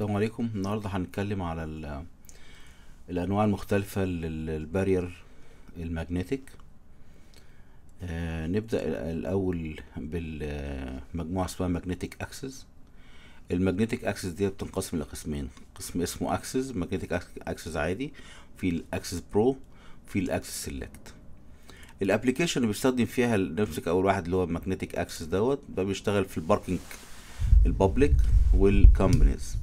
السلام عليكم النهارده هنتكلم على الانواع المختلفه للبارير الماجنتيك آه نبدا الاول بالمجموعه اسمها ماجنتيك اكسس الماجنتيك اكسس دي بتنقسم لقسمين قسم اسمه اكسس ماجنتيك اكسس عادي في الاكسس برو في الاكسس سيلكت الابلكيشن اللي بيستخدم فيها نمسك اول واحد اللي هو الماجنتيك اكسس دوت ده بيشتغل في الباركينج البابليك والكمبانيز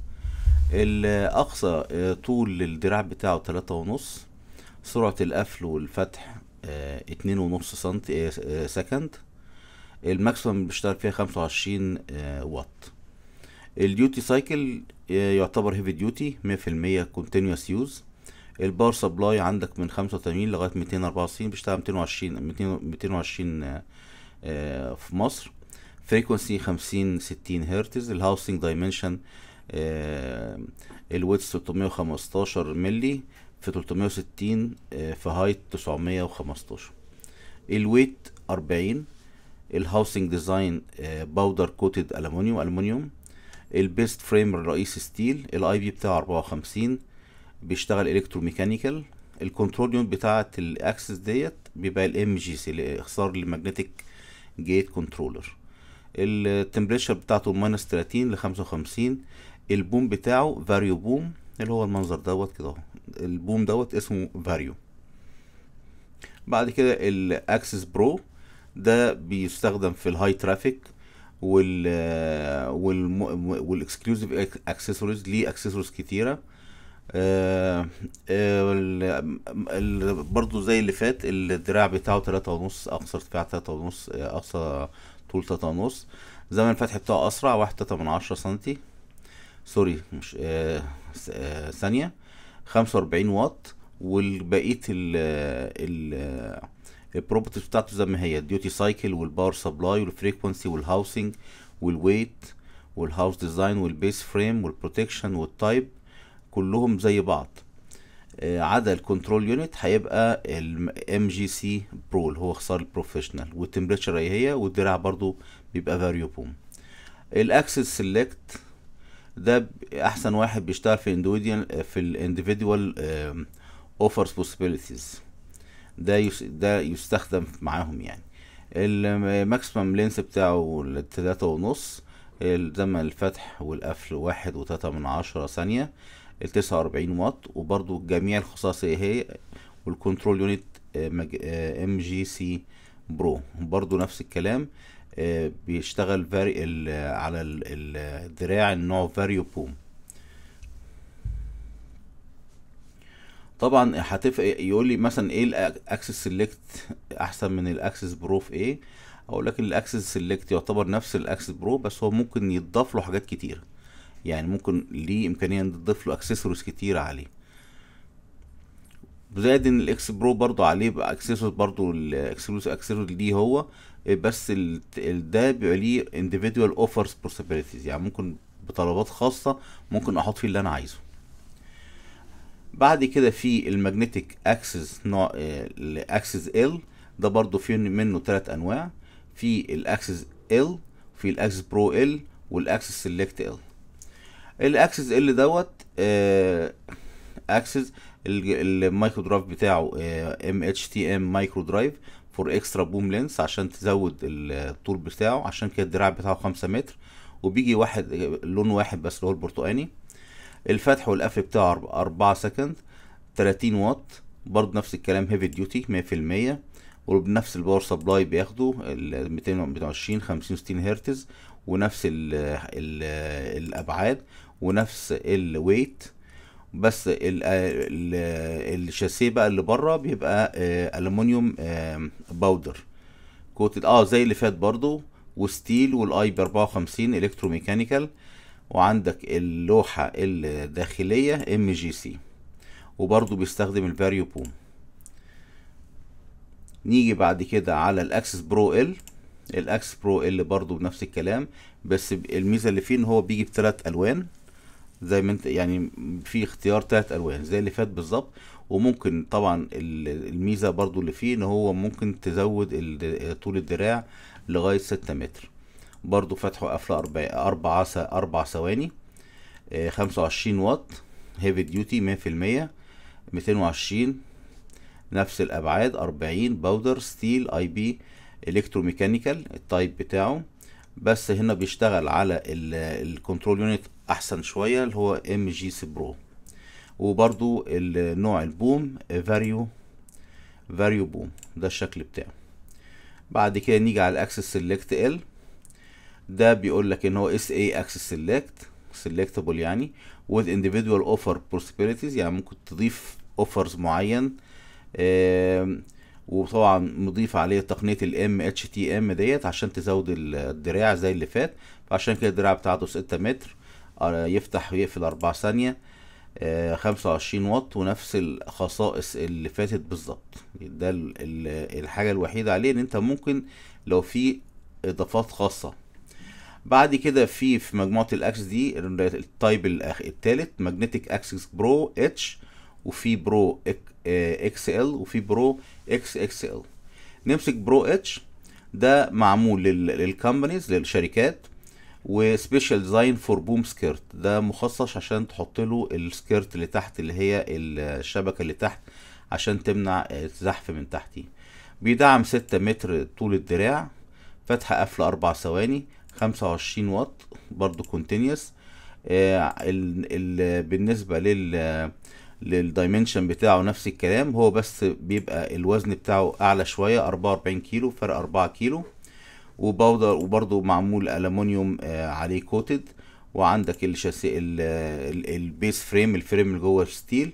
الأقصى آه، طول الدراع بتاعه تلاتة ونص سرعة القفل والفتح آه، اتنين ونص سنتي آه، سكند الماكسيمم بيشتغل فيها خمسة وعشرين واط الديوتي سايكل يعتبر هيفي ديوتي مية في المية كونتينوس يوز الباور سبلاي عندك من خمسة وتمانين لغاية ميتين أربعة وعشرين بيشتغل ميتين وعشرين ميتين وعشرين في مصر فريكونسي خمسين ستين هرتز الهاوسنج دايمنشن آه، الويت 615 مللي في 360 آه، في هايت 915 الويت 40 الهاوسنج ديزاين آه، باودر كوتد الومنيوم الومنيوم البيست فريم الرئيسي ستيل الاي بي بتاعه 54 بيشتغل الكتروميكانيكال الكنترول يونت بتاعه الاكسس ديت بيبقى الام جي سي اختصار للماجنتيك جيت كنترولر التمبريتشر بتاعته ماينس 30 ل 55 البوم بتاعه فاريو بوم اللي هو المنظر دوت كده اهو البوم دوت اسمه فاريو بعد كده الاكسس برو ده بيستخدم في الهاي ترافيك وال والم... والاكسكلوزيف اكسسوارز ليه اكسسوارز كتيره آه, آه، برضو زي اللي فات الدراع بتاعه تلاتة ونص اقصى ارتفاع تلاتة ونص آه، اقصى طول تلاتة ونص زمن الفتح بتاعه اسرع واحد تلاتة من عشرة سنتي سوري مش آه،, آه ثانية خمسة وأربعين واط والبقية ال البروبرتيز آه، بتاعته زي ما هي الديوتي سايكل والباور سبلاي والفريكونسي والهاوسنج والويت والهاوس ديزاين والبيس فريم والبروتكشن والتايب كلهم زي بعض آه، عدا الكنترول يونت هيبقى الام جي سي برو اللي هو خسار البروفيشنال والتمبريتشر هي هي والدراع برضو بيبقى فاريو بوم الاكسس سيلكت ده احسن واحد بيشتغل في الانديفيديوال في الانديفيديوال اوفرز بوسيبيليتيز ده ده يستخدم معاهم يعني الماكسيمم لينس بتاعه تلاتة ونص زي الفتح والقفل واحد وتلاتة من عشرة ثانية التسعة وأربعين واط وبرضو جميع الخصائص هي والكنترول يونت ام جي سي برو برضو نفس الكلام بيشتغل فاري ال على ال النوع فاريو بوم طبعا هتفق يقول لي مثلا ايه الاكسس سيلكت احسن من الاكسس برو في ايه اقول لك الاكسس سيلكت يعتبر نفس الاكسس برو بس هو ممكن يتضاف له حاجات كتير يعني ممكن ليه امكانيه ان تضيف له اكسسوارز كتير عليه زائد ان الاكس برو برضو عليه بقى اكسسوار برضو الاكسسوار اكسسوار دي هو آه، بس ده بيبقى ليه individual اوفرز possibilities يعني ممكن بطلبات خاصه ممكن احط فيه اللي انا عايزه بعد كده في الماجنتيك اكسس نوع الاكسس آه، ال ده برضو في منه ثلاث انواع في الاكسس ال في الاكسس برو ال والاكسس سيلكت ال الاكسس ال دوت اكسس آه، المايكرو درايف بتاعه ام اتش تي ام مايكرو درايف فور اكسترا بوم لينس عشان تزود الطول بتاعه عشان كده الدراع بتاعه خمسة متر وبيجي واحد لون واحد بس اللي هو البرتقاني الفتح والقفل بتاعه أربعة سكند تلاتين واط برضه نفس الكلام هيفي ديوتي مية في المية وبنفس الباور سبلاي بياخده ال 220 50 60 هرتز ونفس ال الابعاد ونفس الويت بس آه، الشاسيه بقى اللي بره بيبقى آه، الومنيوم آه، باودر كوتد اه زي اللي فات برضو وستيل والاي ب 54 الكتروميكانيكال وعندك اللوحه الداخليه ام جي سي وبرضو بيستخدم الفاريو بوم نيجي بعد كده على الاكسس برو ال الاكس برو ال برضو بنفس الكلام بس الميزه اللي فيه ان هو بيجي بثلاث الوان زي ما انت يعني في اختيار ثلاث الوان زي اللي فات بالظبط وممكن طبعا الميزه برضو اللي فيه ان هو ممكن تزود طول الدراع لغايه 6 متر برضو فتحه قفله اربع اربع ثواني آه، خمسة وعشرين واط هيفي ديوتي مية في المية ميتين وعشرين نفس الابعاد اربعين باودر ستيل اي بي الكتروميكانيكال التايب بتاعه بس هنا بيشتغل على الكنترول يونت احسن شويه اللي هو ام جي سي برو وبرضو النوع البوم فاريو فاريو بوم ده الشكل بتاعه بعد كده نيجي على الاكسس سيلكت ال ده بيقول لك ان هو اس اي اكسس سيلكت سيلكتبل يعني وذ individual اوفر possibilities يعني ممكن تضيف اوفرز معين وطبعا مضيف عليه تقنيه الام اتش تي ام ديت عشان تزود الدراع زي اللي فات فعشان كده الدراع بتاعته 6 متر آه، يفتح ويقفل 4 ثانيه آه، خمسة وعشرين واط ونفس الخصائص اللي فاتت بالظبط ده الحاجة الوحيدة عليه ان انت ممكن لو في اضافات خاصة بعد كده في في مجموعة الاكس دي التايب الثالث ماجنتيك اكسس برو اتش وفي برو آه، اكس ال وفي برو اكس اكس ال نمسك برو اتش ده معمول للكمبانيز للشركات وسبيشال ديزاين فور بوم سكيرت ده مخصص عشان تحط له السكيرت اللي تحت اللي هي الشبكه اللي تحت عشان تمنع الزحف من تحتي بيدعم ستة متر طول الدراع فتحة قفلة أربع ثواني خمسة وعشرين واط برضو كونتينيوس آه، بالنسبة لل للدايمنشن بتاعه نفس الكلام هو بس بيبقى الوزن بتاعه اعلى شويه 44 كيلو فرق 4 كيلو وبودر وبرضه معمول الومنيوم آه، عليه كوتد وعندك الشاسيه البيس فريم الفريم اللي جوه ستيل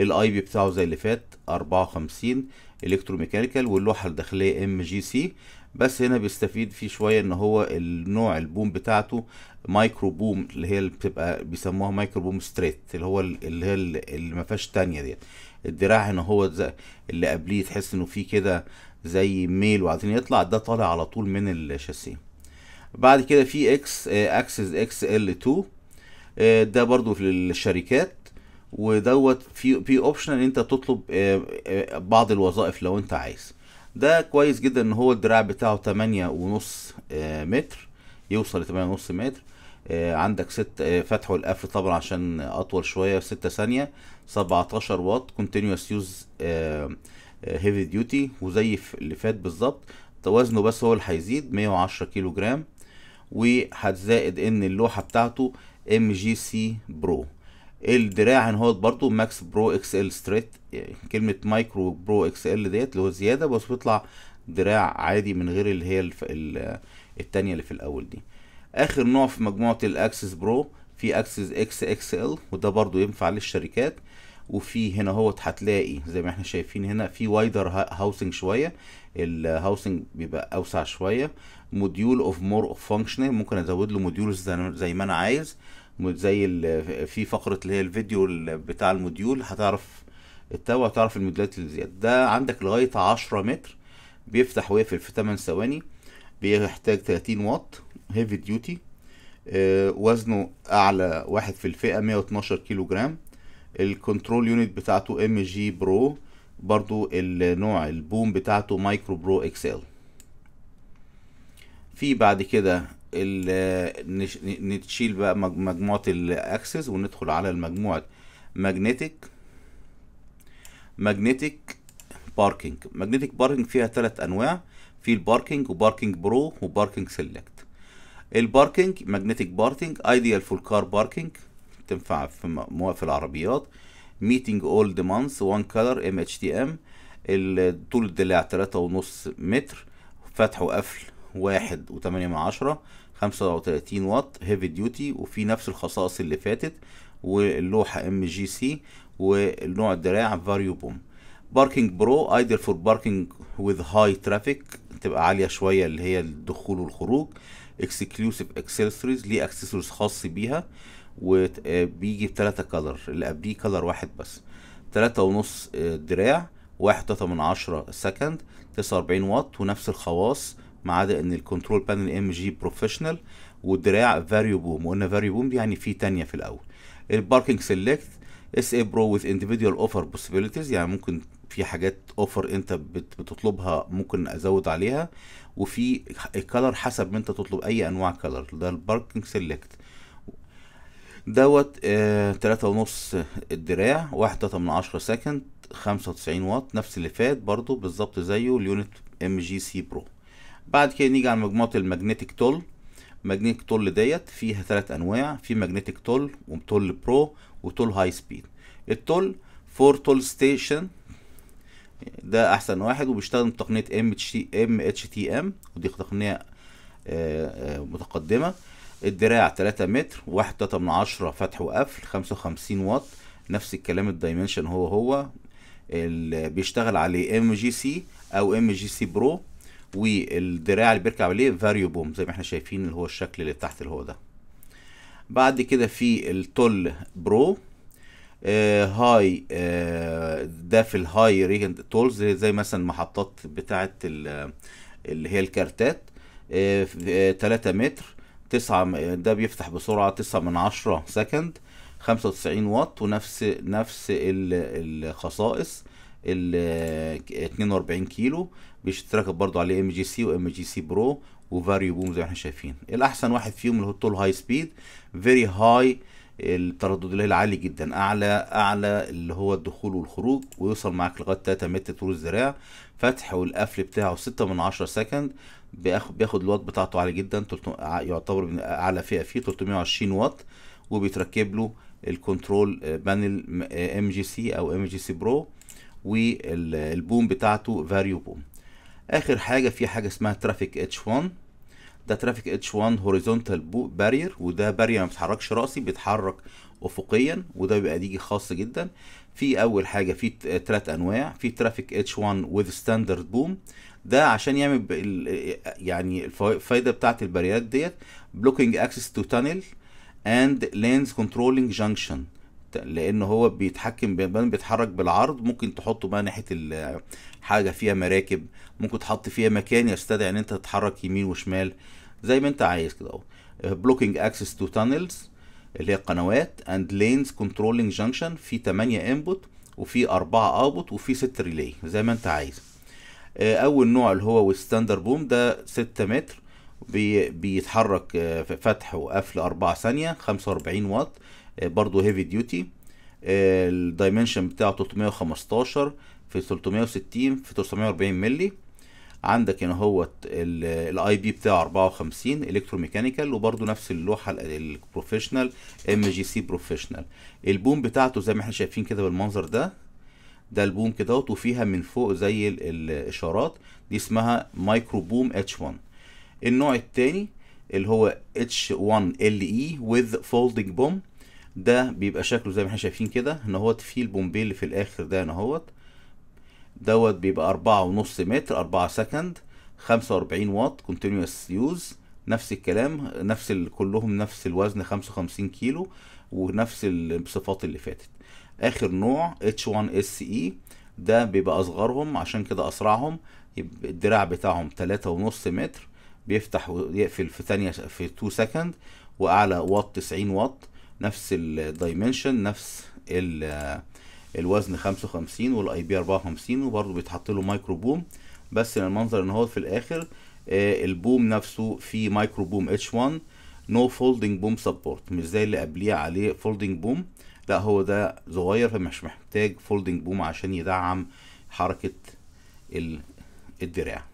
الاي بي بتاعه زي اللي فات 54 الكتروميكانيكال واللوحه الداخليه ام جي سي بس هنا بيستفيد فيه شويه ان هو النوع البوم بتاعته مايكرو بوم اللي هي بتبقى بيسموها مايكرو بوم ستريت اللي هو اللي هي اللي ما فيهاش تانيه ديت الدراع هنا هو اللي قبليه تحس انه فيه كده زي ميل وعايزين يطلع ده طالع على طول من الشاسيه بعد كده في اكس اكسس اكس ال 2 ده برضو للشركات ودوت في في اوبشن ان انت تطلب آه، آه، بعض الوظائف لو انت عايز ده كويس جدا ان هو الدراع بتاعه تمانية ونص آه، متر يوصل لتمانية ونص متر آه، عندك ست آه، فتحه القفل طبعا عشان اطول شويه ستة ثانيه سبعتاشر واط كونتينوس يوز هيفي ديوتي وزي اللي فات بالظبط توازنه بس هو اللي هيزيد مية وعشرة كيلو جرام وهتزائد ان اللوحه بتاعته ام جي سي برو الدراع هنهوت برضو ماكس برو اكس ال ستريت كلمه مايكرو برو اكس ال ديت اللي هو زياده بس بيطلع دراع عادي من غير اللي هي الف... ال... التانية اللي في الاول دي اخر نوع في مجموعه الاكسس برو في اكسس اكس اكس ال وده برضو ينفع للشركات وفي هنا هوت هتلاقي زي ما احنا شايفين هنا في وايدر هاوسنج شويه الهاوسنج بيبقى اوسع شويه موديول اوف مور اوف فانكشنال ممكن ازود له موديولز زي ما انا عايز زي في فقره اللي هي الفيديو بتاع الموديول هتعرف التوع هتعرف الموديلات اللي زيادة ده عندك لغايه 10 متر بيفتح ويقفل في 8 ثواني بيحتاج 30 واط هيفي آه، ديوتي وزنه اعلى واحد في الفئه 112 كيلو جرام الكنترول يونت بتاعته ام جي برو برضو النوع البوم بتاعته مايكرو برو اكسل في بعد كده نشيل بقى مجموعة الاكسس وندخل على المجموعة ماجنتيك ماجنتيك باركينج ماجنتيك باركينج فيها ثلاث انواع في الباركينج وباركينج برو وباركينج سيلكت الباركينج ماجنتيك باركينج ايديال فول كار باركينج تنفع في مواقف العربيات ميتنج اول ديمانس وان كلر ام اتش تي ام طول الدلاع 3.5 متر فتح وقفل واحد وتمانية من عشرة خمسة وتلاتين واط هيفي ديوتي وفي نفس الخصائص اللي فاتت واللوحة ام جي سي والنوع الدراع فاريو بوم باركينج برو ايدر فور باركينج وذ هاي ترافيك تبقى عالية شوية اللي هي الدخول والخروج اكسكلوسيف اكسسوارز ليه اكسسوارز خاص بيها وبيجي آه، بتلاتة كلر اللي قبليه كلر واحد بس تلاتة ونص آه، دراع واحد من عشرة سكند تسعة واربعين واط ونفس الخواص ما عدا ان الكنترول بانل ام جي بروفيشنال والدراع فاريو بوم وقلنا فاريو بوم يعني في تانية في الاول الباركينج سيلكت اس اي برو وذ اندفيدوال اوفر بوسيبيليتيز يعني ممكن في حاجات اوفر انت بتطلبها ممكن ازود عليها وفي الكالر حسب ما انت تطلب اي انواع كالر ده الباركينج سيلكت دوت آه، تلاتة ونص الدراع واحد تلاتة من عشرة سكند خمسة وتسعين واط نفس اللي فات برضو بالظبط زيه اليونت ام جي سي برو بعد كده نيجي على مجموعه الماجنتيك تول ماجنتيك تول ديت فيها ثلاث انواع في ماجنتيك تول وتول برو وتول هاي سبيد التول فور تول ستيشن ده احسن واحد وبيشتغل بتقنيه ام اتش تي ام ودي تقنيه آه، آه، متقدمه الدراع 3 متر واحد تلاتة من عشرة فتح وقفل خمسة وخمسين واط نفس الكلام الدايمنشن هو هو بيشتغل عليه ام جي سي او ام جي سي برو والدراع اللي بيركب عليه فاريو بوم زي ما احنا شايفين اللي هو الشكل اللي تحت اللي هو ده بعد كده في التول برو آه هاي آه ده في الهاي ريجنت تولز زي مثلا محطات بتاعه اللي هي الكارتات آه 3 آه، متر 9 ده بيفتح بسرعه 9 من 10 سكند 95 واط ونفس نفس الخصائص ال 42 آه، كيلو بيتراكب برضه عليه ام جي سي وام جي سي برو وفاريو بوم زي ما احنا شايفين الاحسن واحد فيهم اللي هو التول هاي سبيد فيري هاي التردد اللي هي العالي جدا اعلى اعلى اللي هو الدخول والخروج ويوصل معاك لغايه 3 متر طول الذراع فتح والقفل بتاعه 6 من 10 سكند بياخد الوات بتاعته عالي جدا يعتبر من اعلى فئه فيه 320 وات وبيتركب له الكنترول آه، بانل ام جي سي او ام جي سي برو والبوم بتاعته فاريو بوم اخر حاجه في حاجه اسمها ترافيك اتش 1 ده ترافيك اتش 1 هوريزونتال بارير وده بارير ما بيتحركش راسي بيتحرك افقيا وده بيبقى ديجي خاص جدا في اول حاجه في ثلاث آه، انواع في ترافيك اتش 1 وذ ستاندرد بوم ده عشان يعمل آه، يعني الفايده بتاعه الباريرات ديت بلوكينج اكسس تو تانل اند لينز كنترولينج جانكشن لان هو بيتحكم بيتحرك بالعرض ممكن تحطه بقى ناحيه حاجه فيها مراكب ممكن تحط فيها مكان يستدعي ان انت تتحرك يمين وشمال زي ما انت عايز كده اهو بلوكينج اكسس تو تانلز اللي هي قنوات اند لينز كنترولينج جانكشن في 8 انبوت وفي 4 اوتبوت وفي 6 ريلي زي ما انت عايز آه، اول نوع اللي هو والستاندر بوم ده 6 متر بيتحرك آه، فتح وقفل 4 ثانية 45 واط آه، برضو هيفي ديوتي الدايمنشن بتاعه 315 في 360 في 340 مللي عندك هنا اهوت الاي بي بتاعه 54 الكتروميكانيكال وبرده نفس اللوحه البروفيشنال ام جي سي بروفيشنال البوم بتاعته زي ما احنا شايفين كده بالمنظر ده ده البوم كده وفيها من فوق زي الاشارات دي اسمها مايكرو بوم اتش 1 النوع الثاني اللي هو اتش 1 ال اي وذ فولدنج بوم ده بيبقى شكله زي ما احنا شايفين كده ان هو في البومبي اللي في الاخر ده ان هو دوت بيبقى أربعة ونص متر أربعة سكند خمسة وأربعين واط كونتينوس يوز نفس الكلام نفس ال... كلهم نفس الوزن خمسة وخمسين كيلو ونفس الصفات اللي فاتت آخر نوع H1SE e، ده بيبقى أصغرهم عشان كده أسرعهم يبقى الدراع بتاعهم تلاتة ونص متر بيفتح ويقفل في ثانية في تو سكند وأعلى واط تسعين واط نفس الدايمنشن نفس ال آه، الوزن 55 والاي بي 54 وبرضه بيتحط له مايكرو بوم بس المنظر ان هو في الاخر آه، البوم نفسه في مايكرو بوم اتش 1 نو فولدنج بوم سبورت مش زي اللي قبليه عليه فولدنج بوم لا هو ده صغير فمش محتاج فولدنج بوم عشان يدعم حركه الدراع